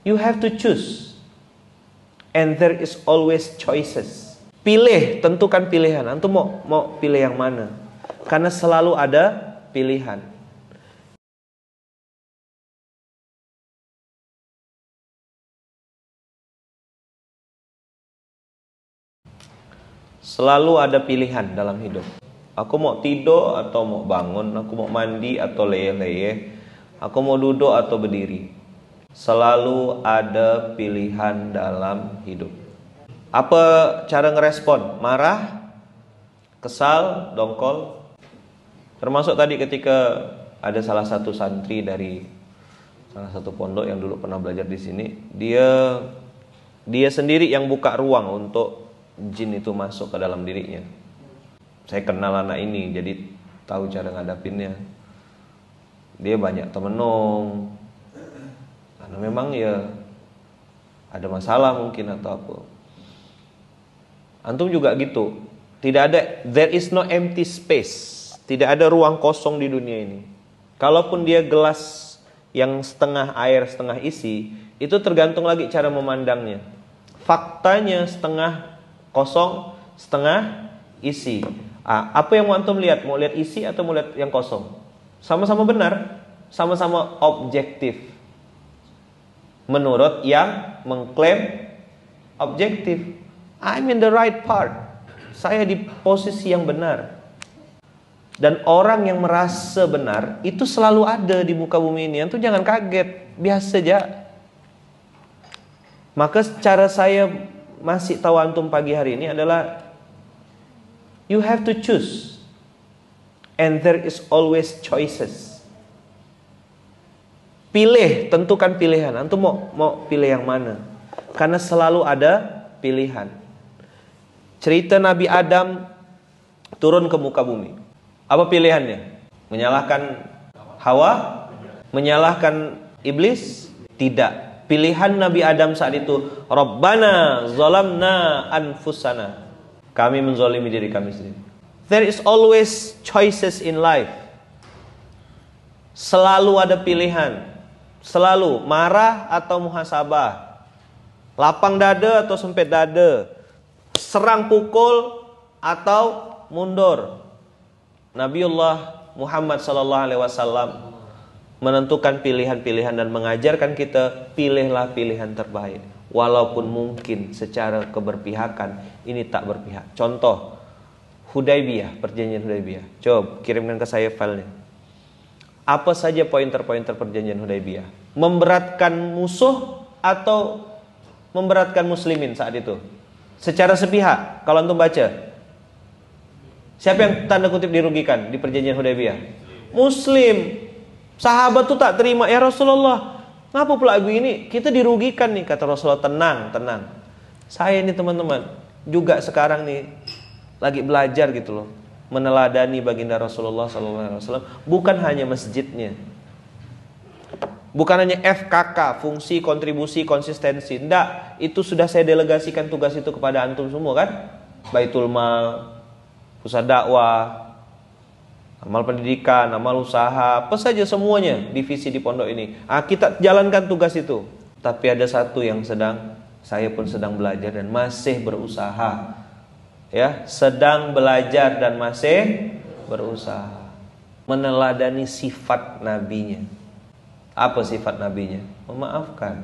You have to choose. And there is always choices. Pilih, tentukan pilihan. Antum mau mau pilih yang mana? Karena selalu ada pilihan. Selalu ada pilihan dalam hidup. Aku mau tidur atau mau bangun, aku mau mandi atau leyeh-leyeh, aku mau duduk atau berdiri. Selalu ada pilihan dalam hidup. Apa cara ngerespon? Marah, kesal, dongkol. Termasuk tadi ketika ada salah satu santri dari salah satu pondok yang dulu pernah belajar di sini, dia dia sendiri yang buka ruang untuk jin itu masuk ke dalam dirinya. Saya kenal anak ini, jadi tahu cara ngadapinnya. Dia banyak temenung karena memang ya ada masalah mungkin atau apa antum juga gitu tidak ada there is no empty space tidak ada ruang kosong di dunia ini kalaupun dia gelas yang setengah air setengah isi itu tergantung lagi cara memandangnya faktanya setengah kosong setengah isi ah, apa yang mau antum lihat mau lihat isi atau mau lihat yang kosong sama-sama benar sama-sama objektif menurut yang mengklaim objektif. I'm in the right part. Saya di posisi yang benar. Dan orang yang merasa benar itu selalu ada di muka bumi ini. Itu jangan kaget, biasa saja. Maka cara saya masih tahu antum pagi hari ini adalah you have to choose. And there is always choices Pilih, tentukan pilihan. Antum mau mau pilih yang mana? Karena selalu ada pilihan. Cerita Nabi Adam turun ke muka bumi. Apa pilihannya? Menyalahkan Hawa? Menyalahkan iblis? Tidak. Pilihan Nabi Adam saat itu, Rabbana zalamna anfusana. Kami menzolimi diri kami sendiri. There is always choices in life. Selalu ada pilihan. Selalu marah atau muhasabah. Lapang dada atau sempit dada. Serang pukul atau mundur. Nabiullah Muhammad sallallahu alaihi wasallam menentukan pilihan-pilihan dan mengajarkan kita pilihlah pilihan terbaik walaupun mungkin secara keberpihakan ini tak berpihak. Contoh Hudaybiyah, perjanjian Hudaybiyah. Coba kirimkan ke saya filenya. Apa saja pointer-pointer perjanjian Hudaibiyah? Memberatkan musuh atau memberatkan muslimin saat itu? Secara sepihak, kalau antum baca. Siapa yang tanda kutip dirugikan di perjanjian Hudaibiyah? Muslim. Sahabat tuh tak terima, ya Rasulullah. Kenapa pula aku ini? Kita dirugikan nih, kata Rasulullah. Tenang, tenang. Saya ini teman-teman, juga sekarang nih, lagi belajar gitu loh meneladani baginda Rasulullah SAW bukan hanya masjidnya bukan hanya FKK fungsi kontribusi konsistensi ndak itu sudah saya delegasikan tugas itu kepada antum semua kan baitul mal pusat dakwah amal pendidikan amal usaha apa saja semuanya divisi di pondok ini ah kita jalankan tugas itu tapi ada satu yang sedang saya pun sedang belajar dan masih berusaha ya sedang belajar dan masih berusaha meneladani sifat nabinya apa sifat nabinya memaafkan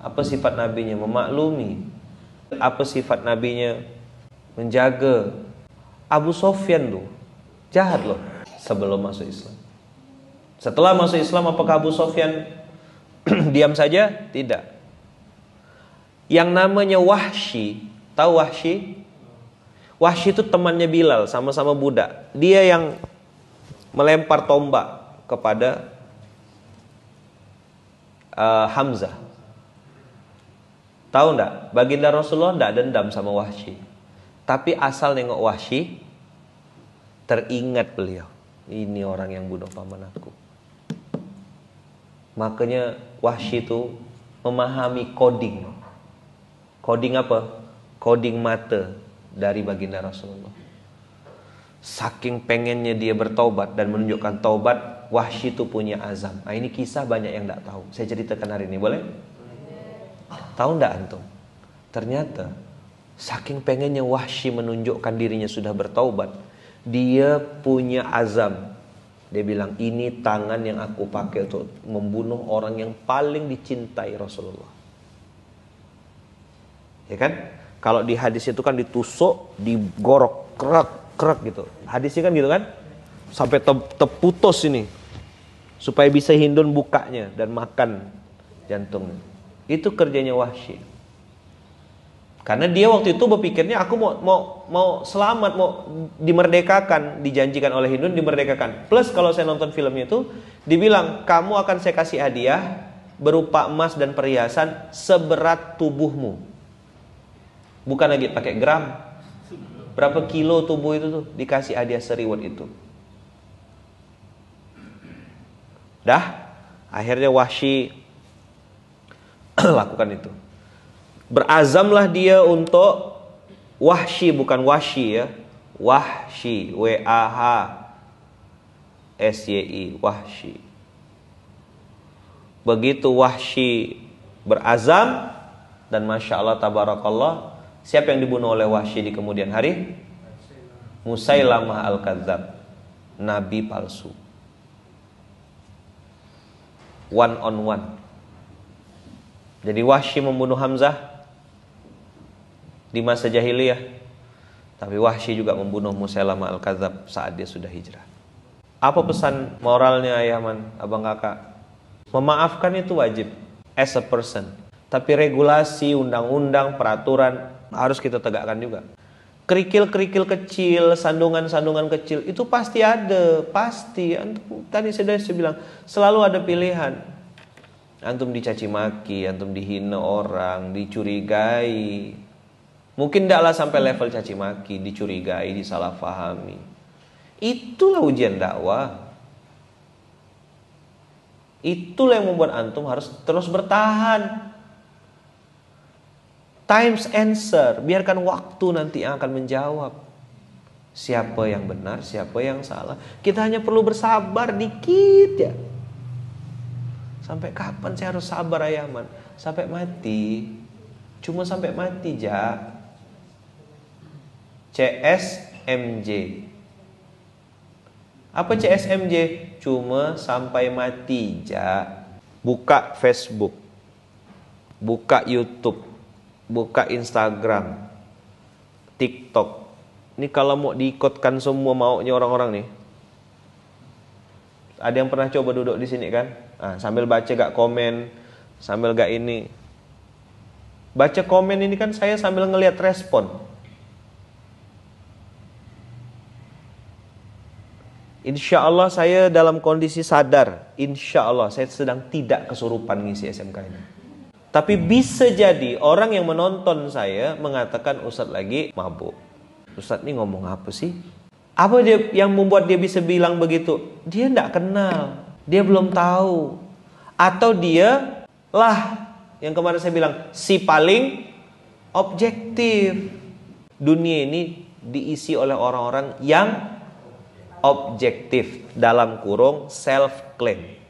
apa sifat nabinya memaklumi apa sifat nabinya menjaga Abu Sofyan tuh jahat loh sebelum masuk Islam setelah masuk Islam apakah Abu Sofyan diam saja tidak yang namanya Wahsy Tahu Wahsy? Wahsy itu temannya Bilal, sama-sama budak. Dia yang melempar tombak kepada uh, Hamzah. Tahu enggak? Baginda Rasulullah enggak dendam sama Wahsy. Tapi asal nengok Wahsy teringat beliau. Ini orang yang bunuh paman aku. Makanya Wahsy itu memahami coding. Coding apa? coding mata dari baginda Rasulullah. Saking pengennya dia bertobat dan menunjukkan taubat, Wahsy itu punya azam. Nah, ini kisah banyak yang tidak tahu. Saya ceritakan hari ini, boleh? Tahu tidak antum? Ternyata saking pengennya Wahsy menunjukkan dirinya sudah bertobat, dia punya azam. Dia bilang, ini tangan yang aku pakai untuk membunuh orang yang paling dicintai Rasulullah. Ya kan? Kalau di hadis itu kan ditusuk, digorok, kerak-kerak gitu. Hadisnya kan gitu kan? Sampai te terputus ini. Supaya bisa hindun bukanya dan makan jantungnya. Itu kerjanya wahsy. Karena dia waktu itu berpikirnya aku mau mau mau selamat, mau dimerdekakan, dijanjikan oleh Hindun dimerdekakan. Plus kalau saya nonton filmnya itu dibilang kamu akan saya kasih hadiah berupa emas dan perhiasan seberat tubuhmu. Bukan lagi pakai gram. Berapa kilo tubuh itu tuh dikasih hadiah seriwet itu. Dah, akhirnya Wahsy lakukan itu. Berazamlah dia untuk Wahsy bukan Wahsy ya. Wahsy, W A H S Y I, Wahsy. Begitu Wahsy berazam dan masya Allah tabarakallah Siapa yang dibunuh oleh Wahsy di kemudian hari? Musailamah al-Kadzab, nabi palsu. One on one. Jadi Wahsy membunuh Hamzah di masa jahiliyah. Tapi Wahsy juga membunuh Musailamah al-Kadzab saat dia sudah hijrah. Apa pesan moralnya ayaman Abang Kakak? Memaafkan itu wajib as a person. Tapi regulasi, undang-undang, peraturan harus kita tegakkan juga. Kerikil-kerikil kecil, sandungan-sandungan kecil itu pasti ada, pasti. Antum, tadi saya sudah bilang selalu ada pilihan. Antum dicaci maki, antum dihina orang, dicurigai. Mungkin tidaklah sampai level caci maki, dicurigai, disalahfahami. Itulah ujian dakwah. Itulah yang membuat antum harus terus bertahan Times answer, biarkan waktu nanti yang akan menjawab. Siapa yang benar, siapa yang salah. Kita hanya perlu bersabar dikit ya. Sampai kapan saya harus sabar ayaman? Sampai mati. Cuma sampai mati, Ja. CSMJ. Apa CSMJ? Cuma sampai mati, Ja. Buka Facebook. Buka YouTube buka Instagram, TikTok. Ini kalau mau diikutkan semua maunya orang-orang nih. Ada yang pernah coba duduk di sini kan? Nah, sambil baca gak komen, sambil gak ini. Baca komen ini kan saya sambil ngelihat respon. Insya Allah saya dalam kondisi sadar. Insya Allah saya sedang tidak kesurupan ngisi SMK ini. Tapi bisa jadi orang yang menonton saya mengatakan Ustadz lagi mabuk. Ustadz ini ngomong apa sih? Apa dia yang membuat dia bisa bilang begitu? Dia tidak kenal, dia belum tahu, atau dia lah yang kemarin saya bilang si paling objektif. Dunia ini diisi oleh orang-orang yang objektif dalam kurung self claim.